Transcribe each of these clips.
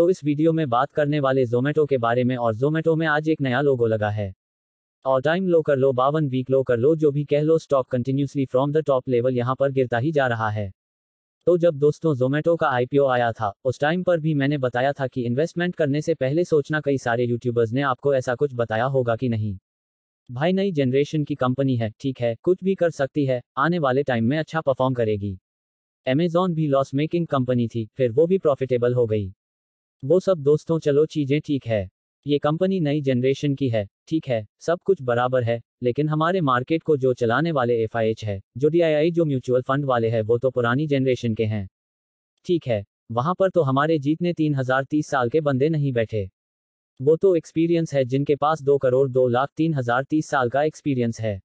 तो इस वीडियो में बात करने वाले जोमेटो के बारे में और जोमेटो में आज एक नया लोगो लगा है और टाइम लो कर लो बावन वीक लो कर लो जो भी कह लो stock continuously from the top level यहाँ पर गिरता ही जा रहा है तो जब दोस्तों जोमेटो का आईपीओ आया था उस टाइम पर भी मैंने बताया था कि इन्वेस्टमेंट करने से पहले सोचना कई सारे यूट्यूबर्स ने आपको ऐसा कुछ बताया होगा कि नहीं भाई नई जनरेशन की कंपनी है ठीक है कुछ भी कर सकती है आने वाले टाइम में अच्छा परफॉर्म करेगी अमेजॉन भी लॉस मेकिंग कंपनी थी फिर वो भी प्रॉफिटेबल हो गई वो सब दोस्तों चलो चीजें ठीक है ये कंपनी नई जनरेशन की है ठीक है सब कुछ बराबर है लेकिन हमारे मार्केट को जो चलाने वाले एफ है जो डी जो म्यूचुअल फंड वाले हैं वो तो पुरानी जनरेशन के हैं ठीक है वहां पर तो हमारे जीतने तीन हजार तीस साल के बंदे नहीं बैठे वो तो एक्सपीरियंस है जिनके पास दो करोड़ दो लाख तीन हजार तीस साल का एक्सपीरियंस है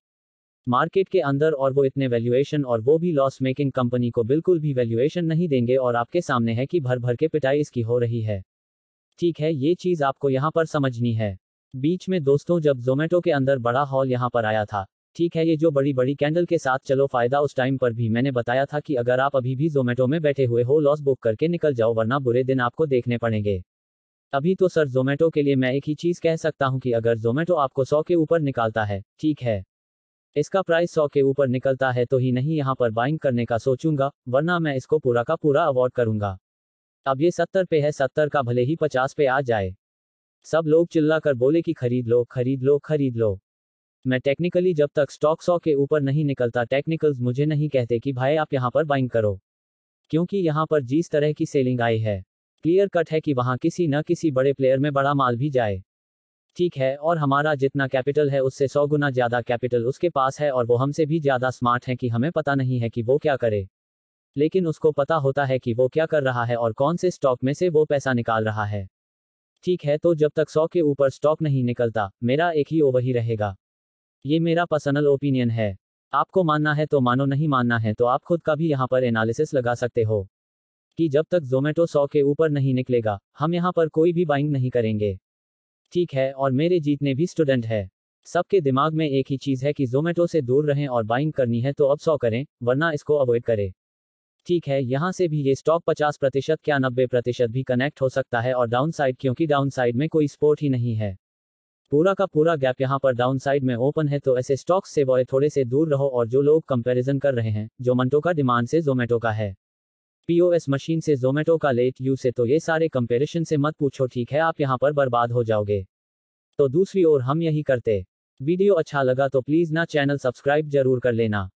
मार्केट के अंदर और वो इतने वैल्यूएशन और वो भी लॉस मेकिंग कंपनी को बिल्कुल भी वैल्यूएशन नहीं देंगे और आपके सामने है कि भर भर के पिटाई इसकी हो रही है ठीक है ये चीज आपको यहाँ पर समझनी है बीच में दोस्तों जब जोमेटो के अंदर बड़ा हॉल यहाँ पर आया था ठीक है ये जो बड़ी बड़ी कैंडल के साथ चलो फायदा उस टाइम पर भी मैंने बताया था कि अगर आप अभी भी जोमेटो में बैठे हुए हो लॉस बुक करके निकल जाओ वरना बुरे दिन आपको देखने पड़ेंगे अभी तो सर जोमेटो के लिए मैं एक ही चीज कह सकता हूँ कि अगर जोमेटो आपको सौ के ऊपर निकालता है ठीक है इसका प्राइस सौ के ऊपर निकलता है तो ही नहीं यहाँ पर बाइंग करने का सोचूंगा वरना मैं इसको पूरा का पूरा अवॉर्ड करूंगा अब ये सत्तर पे है सत्तर का भले ही पचास पे आ जाए सब लोग चिल्ला कर बोले कि खरीद लो खरीद लो खरीद लो मैं टेक्निकली जब तक स्टॉक सौ के ऊपर नहीं निकलता टेक्निकल्स मुझे नहीं कहते कि भाई आप यहाँ पर बाइंग करो क्योंकि यहाँ पर जिस तरह की सेलिंग आई है क्लियर कट है कि वहाँ किसी न किसी बड़े प्लेयर में बड़ा माल भी जाए ठीक है और हमारा जितना कैपिटल है उससे सौ गुना ज्यादा कैपिटल उसके पास है और वो हमसे भी ज्यादा स्मार्ट है कि हमें पता नहीं है कि वो क्या करे लेकिन उसको पता होता है कि वो क्या कर रहा है और कौन से स्टॉक में से वो पैसा निकाल रहा है ठीक है तो जब तक सौ के ऊपर स्टॉक नहीं निकलता मेरा एक ही ओवर ही रहेगा ये मेरा पर्सनल ओपिनियन है आपको मानना है तो मानो नहीं मानना है तो आप खुद का भी यहाँ पर एनालिसिस लगा सकते हो कि जब तक जोमेटो सौ के ऊपर नहीं निकलेगा हम यहाँ पर कोई भी बाइंग नहीं करेंगे ठीक है और मेरे जीतने भी स्टूडेंट है सबके दिमाग में एक ही चीज है कि जोमेटो से दूर रहें और बाइंग करनी है तो अब सौ करें वरना इसको अवॉइड करें ठीक है यहाँ से भी ये स्टॉक पचास प्रतिशत क्या नब्बे प्रतिशत भी कनेक्ट हो सकता है और डाउनसाइड क्योंकि डाउनसाइड में कोई स्पोर्ट ही नहीं है पूरा का पूरा गैप यहाँ पर डाउनसाइड में ओपन है तो ऐसे स्टॉक्स से बॉय थोड़े से दूर रहो और जो लोग कंपेरिजन कर रहे हैं जोमेटो का डिमांड से जोमेटो का है पीओएस मशीन से जोमेटो का लेट यू से तो ये सारे कंपेरिशन से मत पूछो ठीक है आप यहाँ पर बर्बाद हो जाओगे तो दूसरी ओर हम यही करते वीडियो अच्छा लगा तो प्लीज़ ना चैनल सब्सक्राइब जरूर कर लेना